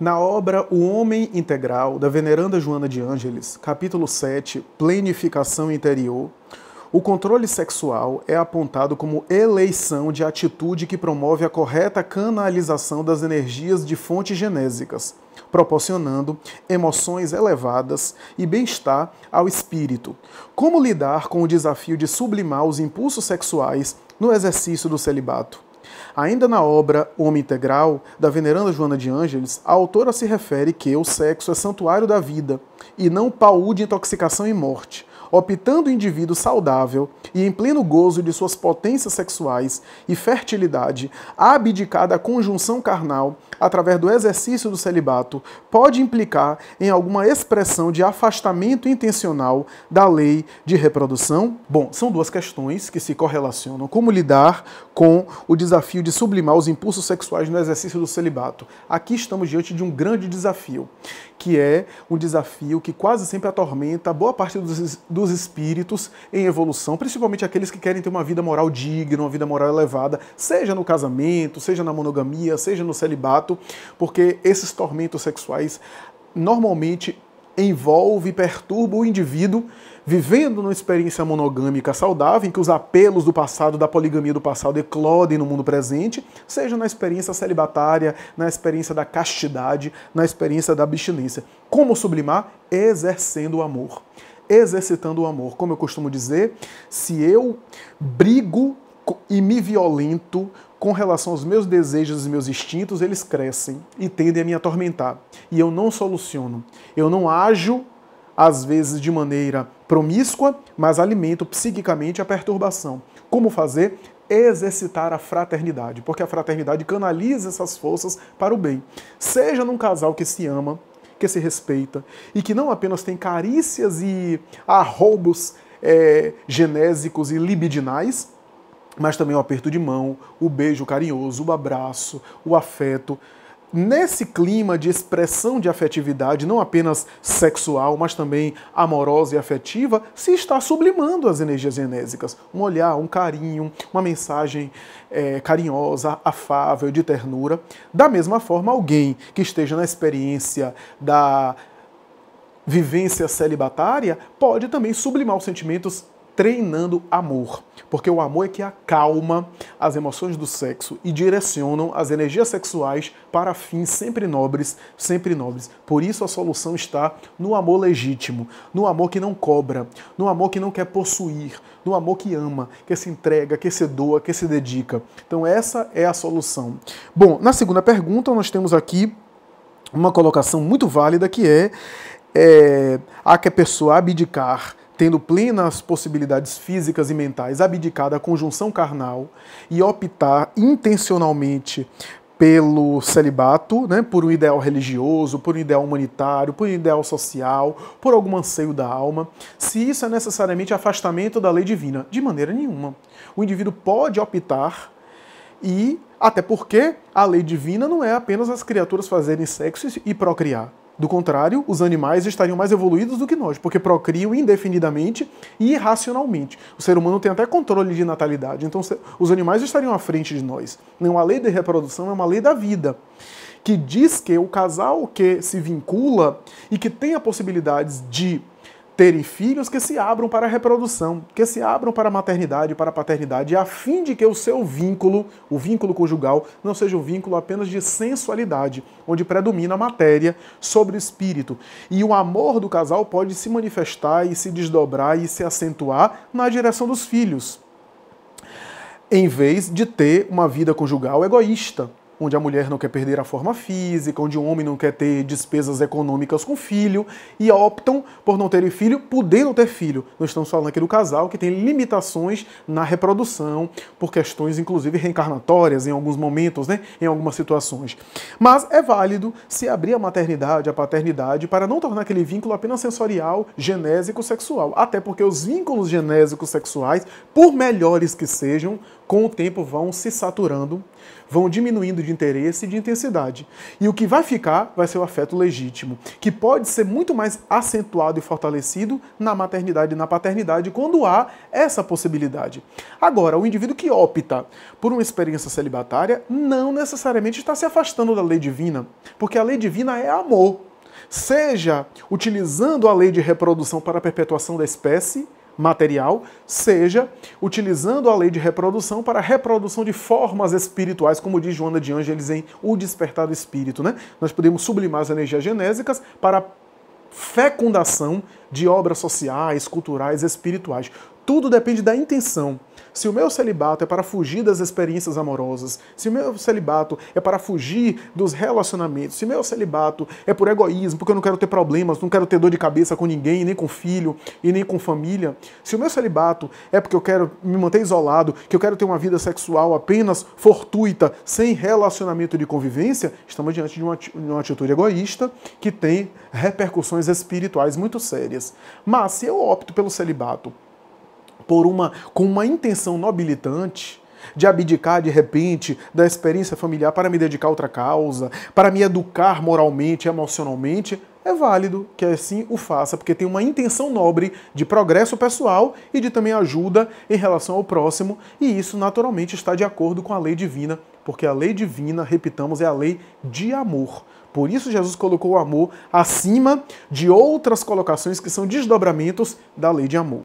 Na obra O Homem Integral, da Veneranda Joana de Ângeles, capítulo 7, Plenificação Interior, o controle sexual é apontado como eleição de atitude que promove a correta canalização das energias de fontes genésicas, proporcionando emoções elevadas e bem-estar ao espírito. Como lidar com o desafio de sublimar os impulsos sexuais no exercício do celibato? Ainda na obra Homem Integral, da veneranda Joana de Ângeles, a autora se refere que o sexo é santuário da vida e não paú de intoxicação e morte, optando o indivíduo saudável e em pleno gozo de suas potências sexuais e fertilidade, a abdicar da conjunção carnal através do exercício do celibato, pode implicar em alguma expressão de afastamento intencional da lei de reprodução? Bom, são duas questões que se correlacionam. Como lidar com o desafio de sublimar os impulsos sexuais no exercício do celibato? Aqui estamos diante de um grande desafio, que é um desafio que quase sempre atormenta boa parte dos dos espíritos em evolução, principalmente aqueles que querem ter uma vida moral digna, uma vida moral elevada, seja no casamento, seja na monogamia, seja no celibato, porque esses tormentos sexuais normalmente envolvem e perturbam o indivíduo vivendo numa experiência monogâmica saudável, em que os apelos do passado, da poligamia do passado eclodem no mundo presente, seja na experiência celibatária, na experiência da castidade, na experiência da abstinência. Como sublimar? Exercendo o amor exercitando o amor. Como eu costumo dizer, se eu brigo e me violento com relação aos meus desejos e meus instintos, eles crescem e tendem a me atormentar. E eu não soluciono. Eu não ajo, às vezes, de maneira promíscua, mas alimento psiquicamente a perturbação. Como fazer? Exercitar a fraternidade, porque a fraternidade canaliza essas forças para o bem. Seja num casal que se ama, que se respeita e que não apenas tem carícias e arroubos é, genésicos e libidinais, mas também o aperto de mão, o beijo carinhoso, o abraço, o afeto nesse clima de expressão de afetividade, não apenas sexual, mas também amorosa e afetiva, se está sublimando as energias genésicas. Um olhar, um carinho, uma mensagem é, carinhosa, afável, de ternura. Da mesma forma, alguém que esteja na experiência da vivência celibatária pode também sublimar os sentimentos treinando amor, porque o amor é que acalma as emoções do sexo e direcionam as energias sexuais para fins sempre nobres, sempre nobres. Por isso a solução está no amor legítimo, no amor que não cobra, no amor que não quer possuir, no amor que ama, que se entrega, que se doa, que se dedica. Então essa é a solução. Bom, na segunda pergunta nós temos aqui uma colocação muito válida que é, é há que a pessoa abdicar tendo plenas possibilidades físicas e mentais, abdicar da conjunção carnal e optar intencionalmente pelo celibato, né, por um ideal religioso, por um ideal humanitário, por um ideal social, por algum anseio da alma, se isso é necessariamente afastamento da lei divina. De maneira nenhuma. O indivíduo pode optar e, até porque, a lei divina não é apenas as criaturas fazerem sexo e procriar. Do contrário, os animais estariam mais evoluídos do que nós, porque procriam indefinidamente e irracionalmente. O ser humano tem até controle de natalidade, então os animais estariam à frente de nós. Não a lei de reprodução é uma lei da vida, que diz que o casal que se vincula e que tem a possibilidade de terem filhos que se abram para a reprodução, que se abram para a maternidade, para a paternidade, a fim de que o seu vínculo, o vínculo conjugal, não seja um vínculo apenas de sensualidade, onde predomina a matéria sobre o espírito. E o amor do casal pode se manifestar e se desdobrar e se acentuar na direção dos filhos em vez de ter uma vida conjugal egoísta, onde a mulher não quer perder a forma física, onde o homem não quer ter despesas econômicas com filho e optam por não terem filho, podendo ter filho. Nós estamos falando aqui do casal que tem limitações na reprodução, por questões inclusive reencarnatórias em alguns momentos, né? em algumas situações. Mas é válido se abrir a maternidade, a paternidade, para não tornar aquele vínculo apenas sensorial, genésico, sexual. Até porque os vínculos genésicos sexuais, por melhores que sejam, com o tempo vão se saturando, vão diminuindo de de interesse e de intensidade. E o que vai ficar vai ser o afeto legítimo, que pode ser muito mais acentuado e fortalecido na maternidade e na paternidade quando há essa possibilidade. Agora, o indivíduo que opta por uma experiência celibatária não necessariamente está se afastando da lei divina, porque a lei divina é amor. Seja utilizando a lei de reprodução para a perpetuação da espécie, material, seja utilizando a lei de reprodução para a reprodução de formas espirituais, como diz Joana de Ângeles em O Despertar do Espírito. Né? Nós podemos sublimar as energias genésicas para fecundação de obras sociais, culturais, espirituais. Tudo depende da intenção se o meu celibato é para fugir das experiências amorosas, se o meu celibato é para fugir dos relacionamentos, se o meu celibato é por egoísmo, porque eu não quero ter problemas, não quero ter dor de cabeça com ninguém, nem com filho e nem com família, se o meu celibato é porque eu quero me manter isolado, que eu quero ter uma vida sexual apenas fortuita, sem relacionamento de convivência, estamos diante de uma, uma atitude egoísta que tem repercussões espirituais muito sérias. Mas se eu opto pelo celibato, por uma com uma intenção nobilitante de abdicar de repente da experiência familiar para me dedicar a outra causa, para me educar moralmente, emocionalmente, é válido que assim o faça, porque tem uma intenção nobre de progresso pessoal e de também ajuda em relação ao próximo, e isso naturalmente está de acordo com a lei divina, porque a lei divina, repitamos, é a lei de amor. Por isso Jesus colocou o amor acima de outras colocações que são desdobramentos da lei de amor.